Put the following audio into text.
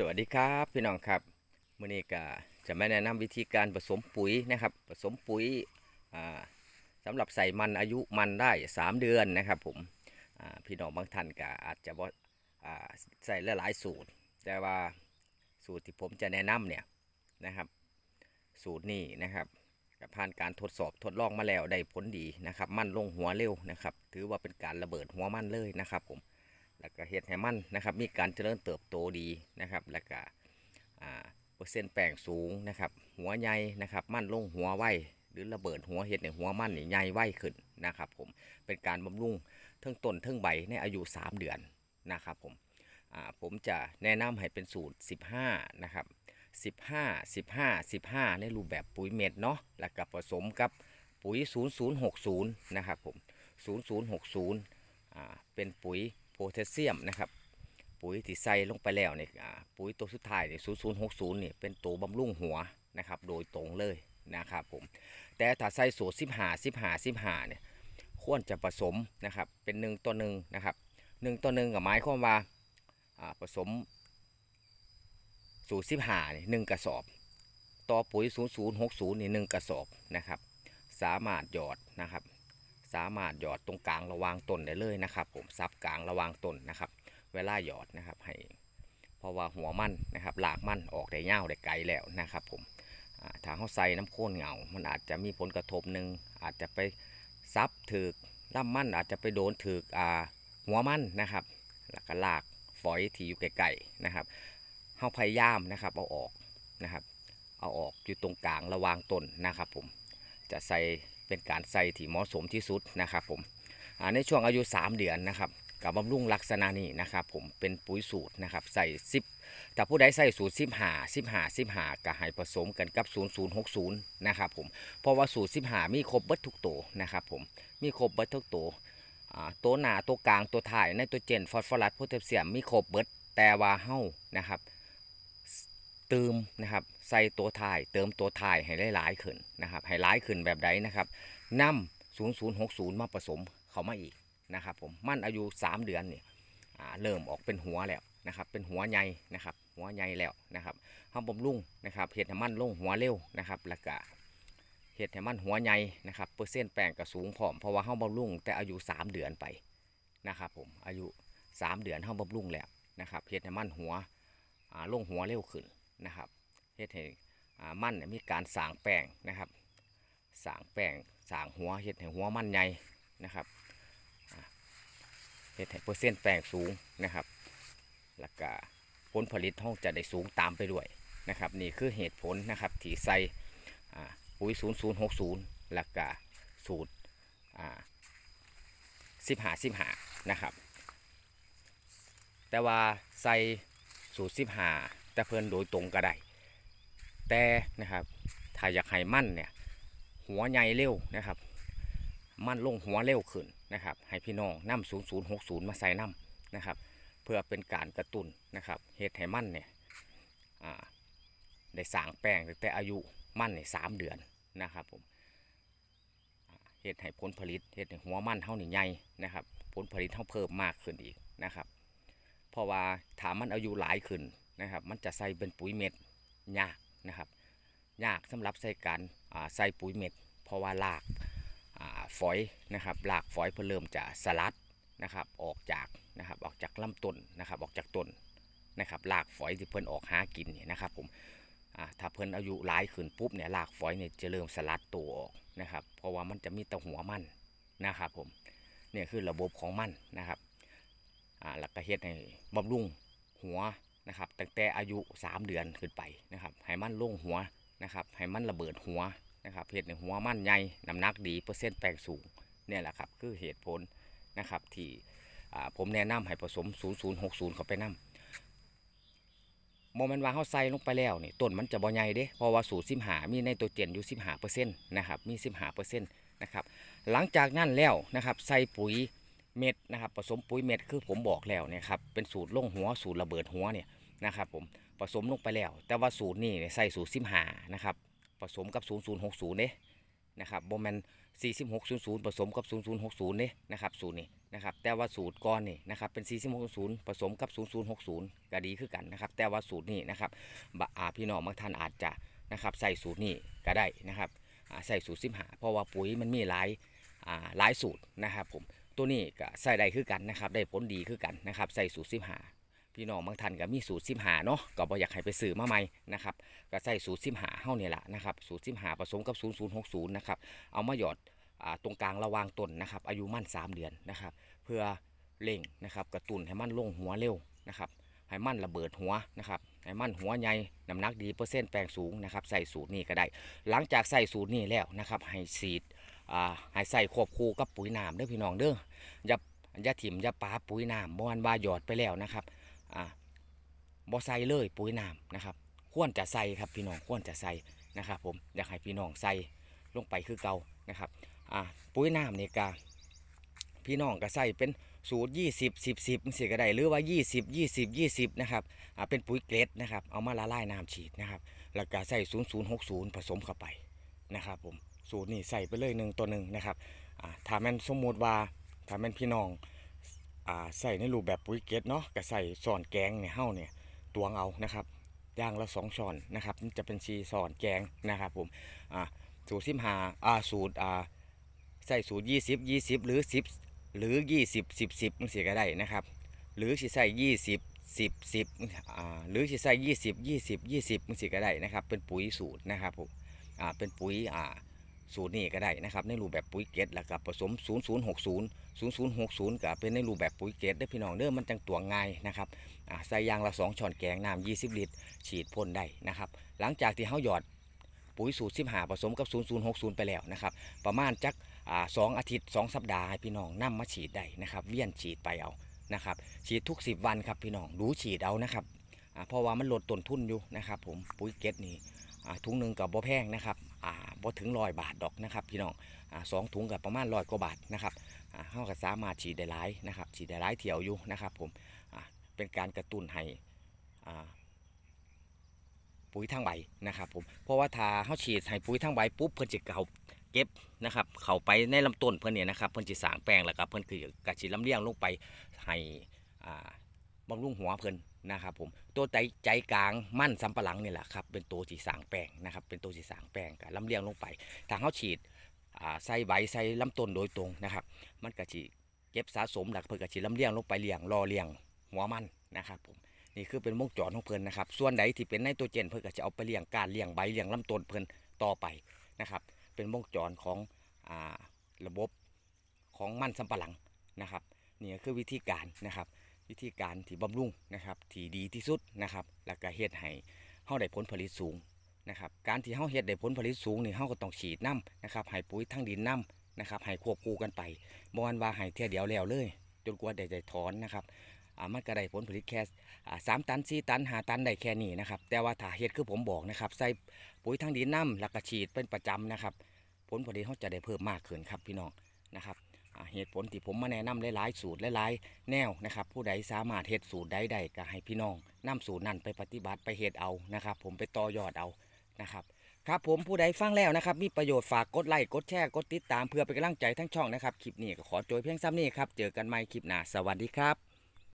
สวัสดีครับ พี่น้องครับมื่อนี้ก็จะมาแนะนำวิธีการผสมปุ๋ยนะครับผสมปุ๋ยสำหรับใส่มันอายุมันได้ 3 เดือนนะครับผมพี่น้องบางท่านก็อาจจะว่าใส่หลายสูตร แต่ว่าสูตรที่ผมจะแนะนำเนี่ยนะครับสูตรนี้นะครับผ่านการทดสอบทดลองมาแล้วได้ผลดีนะครับมั่นลงหัวเร็วนะครับถือว่าเป็นการระเบิดหัวมันเลยนะครับผมแล้วก็เห็ดให้มันนะครับ มีการเจริญเติบโตดีนะครับ แล้วก็เปอร์เซ็นต์แปลงสูงนะครับ หัวใหญ่นะครับ มันลงหัวไวหรือระเบิดหัวเห็ดในหัวมันนี่ใหญ่ไวขึ้นนะครับผม เป็นการบำรุงเทิงต้นเทิงใบในอายุ 3 เดือนนะครับผมผมจะแนะนำให้เป็นสูตร15 นะครับ 15 15 15 ในรูปแบบปุ๋ยเม็ดเนาะ แล้วก็ผสมกับปุ๋ย 0060 นะครับผม 0060เป็นปุ๋ยโพแทสเซียมนะครับปุ๋ยที่ใส่ลงไปแล้วเนี่ยปุ๋ยตัวสุดท้ายเนี่ย0060เนี่ยเป็นตัวบำรุงหัวนะครับ โดยตรงเลยนะครับผมแต่ถ้าใส่สูตริิบบหหาสิบห้าเนี่ยควรจะผสมนะครับเป็นหนึ่งต่อหนึ่งนะครับหนึ่งต่องกับไม้ข้อมาผสมสูตริบ้าเนี่ยหนึ่งกระสอบ ต่อปุ๋ย 0060นี่หนึ่งกระสอบนะครับ สามารถหยอดนะครับสามารถหยอดตรงกลางระวางต้นได้เลยนะครับ ผมซับกลางระวางต้นนะครับเวลาหยอดนะครับให้เพราะว่าหัวมันนะครับหลากมันออกได้ยาวได้ไกลแล้วนะครับ ผมถ้าเขาใส่น้ำโค่นเงา มันอาจจะมีผลกระทบหนึ่งอาจจะไปซับถือล่ามันอาจจะไปโดนถือหัวมันนะครับแล้วก็ลากฝอยที่อยู่ไกลๆนะครับเขาพยายามนะครับเอาออกนะครับเอาออกอยู่ตรงกลางระวางต้นนะครับ ผมจะใส่เป็นการใส่ที่เหมาะสมที่สุดนะครับผมในช่วงอายุ 3 เดือนนะครับกับบำรุงลักษณะนี้นะครับ ผมเป็นปุ๋ยสูตรนะครับใส่ซิบถ้าผู้ใดใส่สูตรซิบหาซิบหาซิบหากะให้ผสมกันกับ 0060นะครับผมเพราะว่าสูตรซิบหามีครบเบิดทุกตัวนะครับ ผมมีครบเบิดทุกตัวตัวหนาตัวกลางตัวถ่ายในตัวเจนฟอสฟอรัสโพแทสเซียม มีครบเบิด แต่ว่าเฮ้านะครับเติมนะครับใส่ตัวถ่ายเติมตัวถ่ายให้หลายๆขึ้นนะครับ ให้หลายขึ้นแบบใดนะครับนำ0060 มาผสมเข้ามาอีกนะครับ ผมมันอายุ 3เดือนเนี่ยเริ่มออกเป็นหัวแล้วนะครับ เป็นหัวใหญ่นะครับ หัวใหญ่แล้วนะครับห้ามบ่มลุ่งนะครับเห็ดหมันลงหัวเร็วนะครับ แล้วก็เห็ดแหมันหัวใหญ่นะครับ เปอร์เซ็นต์แป้งก็สูงพอมเพราะว่าห้ามบ่มุ่งแต่อายุ 3 เดือนไปนะครับ ผมอายุ 3เดือนห้ามบ่มุ่งแล้วนะครับเห็ดแหมันหัวลงหัวเร็วขึ้นนะครับเฮ็ดให้มันมีการสางแป้งนะครับสางแป้งสางหัวเฮ็ดให้หัวมันใหญ่นะครับเฮ็ดให้เปอร์เซ็นต์แป้งสูงนะครับแล้วก็ผลผลิตห้องจะได้สูงตามไปด้วยนะครับนี่คือเหตุผลนะครับที่ใส่ปุ๋ย0060หล้วกาสูตรสิบหาสิบหานะครับแต่ว่าใส่สูตรสิบหาแต่เพิ่นโดยตรงก็ไดแต่นะครับถ้าอยากให้มั่นเนี่ย หัวใหญ่เร็วนะครับ มั่นลงหัวเร็วขึ้นนะครับ ให้พี่น้องนศศููนนยย์์หกศูนย์มาใส่น้ำนะครับ เพื่อเป็นการกระตุ้นนะครับ เหตุให้มั่นเนี่ยได้สางแป้งแต่อายุมั่นเนี่ยสามเดือนนะครับผมเห็ดให้ผลผลิตเห็ดให้หัวมั่นเท่านี่ใหญ่นะครับ ผลผลิตเท่าเพิ่มมากขึ้นอีกนะครับ เพราะว่าถามมันอายุหลายขึ้นนะครับ มันจะใส่เป็นปุ๋ยเม็ดยากนะครับยากสำหรับใส่การใส่ปุ๋ยเม็ดเพราะว่าหลากฝอยนะครับหลากฝอยเพื่อเริ่มจะสลัดนะครับออกจากนะครับออกจากลำต้นนะครับออกจากต้นนะครับหลากฝอยที่เพิ่นออกหากินเนี่ยนะครับผมถ้าเพิ่นอายุหลายขึ้นปุ๊บเนี่ยหลากฝอยเนี่ยจะเริ่มสลัดตัวออกนะครับเพราะว่ามันจะมีแต่หัวมันนะครับผมเนี่ยคือระบบของมันนะครับหลักกระเฮ็ดให้บำรุงหัวนะครับตั้งแต่อายุ 3 เดือนขึ้นไปนะครับให้มันลงหัวนะครับให้มันระเบิดหัวนะครับเห็ดในหัวมันใหญ่น้ำหนักดีเปอร์เซ็นต์แปลงสูงเนี่ยแหละครับ คือเหตุผล นะครับ ที่ผมแนะนำให้ผสม 0060 เข้าไปนำโมเมนต์วางเขาใส่ลงไปแล้วนี่ต้นมันจะบอใหญ่เด้เพราะว่าสูตรสิมหามีในตัวเจียนอยู่สิมหาเปอร์เซ็นต์นะครับมีสิมหาเปอร์เซ็นต์นะครับ หลังจากนั้นแล้วนะครับใส่ปุ๋ยเม็ดนะครับผสมปุ๋ยเม็ดคือผมบอกแล้วเนี่ยครับเป็นสูตรลงหัวสูตรระเบิดหัวเนี่ยนะครับผมผสมลงไปแล้ว แต่ว่าสูตรนี่ใส่สูตรสิบหานะครับผสมกับ0นย์เนี่ยนะครับโมแมน์สสี่ิบหกศศูนยูนย์ผสมกับ0นย์เนี่ยนะครับสูตรนี้นะครับแต่ว่าสูตรก้อนนี่นะครับเป็นสสี่ิบหกศูนย์ผสมกับ0ย์หกศูนย์ก็ดีขึ้นกันนะครับแต่ว่าสูตรนี้นะครับอาพี่น้องบางท่านอาจจะนะครับใส่สูตรนี้ก็ได้นะครับใส่สูตรสิบหาเพราะว่าปุ๋ยมันมีหลายหลายสูตรนะครับผมตัวนี้ก็ใส่ได้คือกันนะครับได้ผลดีคือกันนะครับใส่สูตรสิบหาพี่น้องบางท่านก็มีสูตรซิมหาเนาะ ก็บ่อยากให้ไปสื้อมาใหม่นะครับ ก็ใส่สูตรซิมหาเฮ้าเนี่ยแหละนะครับ สูตรซิมหาผสมกับ0060นะครับ เอามาหยอดตรงกลางระวางต้นนะครับ อายุมั่น3เดือนนะครับ เพื่อเล่งนะครับกระตุ้นให้มั่นลงหัวเร็วนะครับ ให้มั่นระเบิดหัวนะครับ ให้มั่นหัวใหญ่น้ำหนักดีเปอร์เซ็นต์แปลงสูงนะครับใส่สูตรนี้ก็ได้ หลังจากใส่สูตรนี้แล้วนะครับ ให้สีดให้ใส่ควบคู่กับปุ๋ยน้ำเด้อพี่น้องเด้ออย่าอย่าถิ่มอย่าปาปุ๋ยน้ำมวนบาหยอดไปแล้วนะครับอ่าบ่ใส่เลยปุ๋ยน้ำนะครับควรจะใส่ครับพี่น้องควรจะใส่นะครับผมอยากให้พี่น้องใส่ลงไปคือเก่านะครับอ่าปุ๋ยน้ำเนี่ยกาพี่น้องก็ใส่เป็นสูตรยี่สิบสิมสิเสียก็ได้หรือว่า 20 20 20นะครับอ่าเป็นปุ๋ยเกรดนะครับเอามาละลายน้ำฉีดนะครับแล้วก็ใส่0นย์ผสมเข้าไปนะครับผมสูตรนี่ใส่ไปเลยหนึ่งตัวหนึ่งนะครับอ่าถ้ามันสมมติว่าถ้ามันพี่น้องใส่ในรูปแบบปุ๋ยเกตเนาะก็ใส่สอนแกงเนี่ยเฮ้าเนี่ยตวงเอานะครับย่างละสองช้อนนะครับจะเป็นซีสอนแกงนะครับผมสูตรสิบห้าสูตรใส่สูตรยี่สิบยี่สิบหรือสิบหรือยี่สิบสิบสิบมันเสียก็ได้นะครับ หรือสิใส่ยี่สิบสิบสิบหรือสิใส่ยี่สิบยี่สิบยี่สิบมันเสียก็ได้นะครับ เป็นปุ๋ยสูตรนะครับผมเป็นปุ๋ยอ่าสูตรนี้ก็ได้นะครับในรูปแบบปุ๋ยเกตแล้วกับผสม 0 0 6 0 0 0 6 0ก็เป็นในรูปแบบปุ๋ยเกตได้พี่น้องเด้อมันจังตัวง่ายนะครับใส่ยางละ2ช้อนแกงน้ำ20 ลิตร ฉีดพ่นได้นะครับหลังจากที่เขาหยอดปุ๋ยสูตรสิบหาผสมกับ 0060 ไปแล้วนะครับประมาณจักสองอาทิตย์2สัปดาห์ให้พี่น้องนำมาฉีดได้นะครับ เวียนฉีดไปเอานะครับฉีดทุก 10 วันครับพี่น้องดูฉีดเอานะครับเพราะว่ามันลดต้นทุนอยู่นะครับ ผมปุ๋ยเกตนี่ถุงหนึ่งกับบอแพงนะครับบอถึงร้อยบาทดอกนะครับพี่น้องสองถุงกับประมาณร้อยกว่าบาทนะครับเข้ากับสามารถฉีดได้หลายนะครับฉีดได้หลายเถียวอยู่นะครับผมเป็นการกระตุ้นให้ปุ๋ยทั้งใบนะครับผมเพราะว่าถ้าเขาฉีดให้ปุ๋ยทั้งใบปุ๊บเพื่อนจะเขาเก็บนะครับเขาไปในลำต้นเพื่อนเนี่ยนะครับเพื่อนจะสางแปลงแล้วับเพื่อนคือกระชีดลำเลียงลงไปให้บำรุงหัวเพื่อนนะครับผมตัวใจใจกลางมั่นสัมปะหลังนี่แหละครับเป็นตัวสีสางแป้งนะครับ เป็นตัวสีสางแป้งกับลำเลียงลงไปทางเขาฉีดใส่ใบใส่ลำต้นโดยตรงนะครับ มันกระชีเก็บสะสมหลักเพื่อกระชีลำเลียงลงไปเลี้ยงรอเลี้ยงหัวมันนะครับผมนี่คือเป็นวงจรของเพลินนะครับส่วนไหนที่เป็นในตัวเจนเพื่อกระชีเอาไปเลี้ยงการเลี้ยงใบเลี้ยงลำต้นเพลินต่อไปนะครับ เป็นวงจรของระบบของมันสัมปะหลังนะครับ นี่คือวิธีการนะครับวิธีการที่บำรุงนะครับที่ดีที่สุดนะครับแล้วก็เฮ็ดให้เฮาได้ผลผลิตสูงนะครับ การที่เฮาเฮ็ดได้ผลผลิตสูงนี่เฮาก็ต้องฉีดน้ำนะครับให้ปุ๋ยทั้งดินน้ำนะครับให้ควบคู่กันไปบ่วนว่าให้เที่ยเดียวแล้วเลย จนกว่าได้ได้ถอนนะครับมันก็ได้ผลผลิตแค่สามตันสี่ตันห้าตันได้แค่นี้นะครับแต่ว่าถ้าเฮ็ดคือผมบอกนะครับใส่ปุ๋ยทั้งดินน้ำแล้วก็ฉีดเป็นประจำนะครับ ผลผลิตเขาจะได้เพิ่มมากขึ้นครับพี่น้องนะครับเหตุผลที่ผมมาแนะนำหลายๆสูตรหลายๆแนวนะครับ ผู้ใดสามารถเหตุสูตรใดใดก็ให้พี่น้อง นำสูตรนั้นไปปฏิบัติไปเหตุเอานะครับ ผมไปต่อยอดเอานะครับครับผมผู้ใดฟังแล้วนะครับ มีประโยชน์ฝากกดไลค์กดแชร์กดติดตามเพื่อเป็นกำลังใจทั้งช่องนะครับคลิปนี้ก็ขอจอยเพียงซ้ำนี้ครับ เจอกันใหม่คลิปหน้าสวัสดีครับ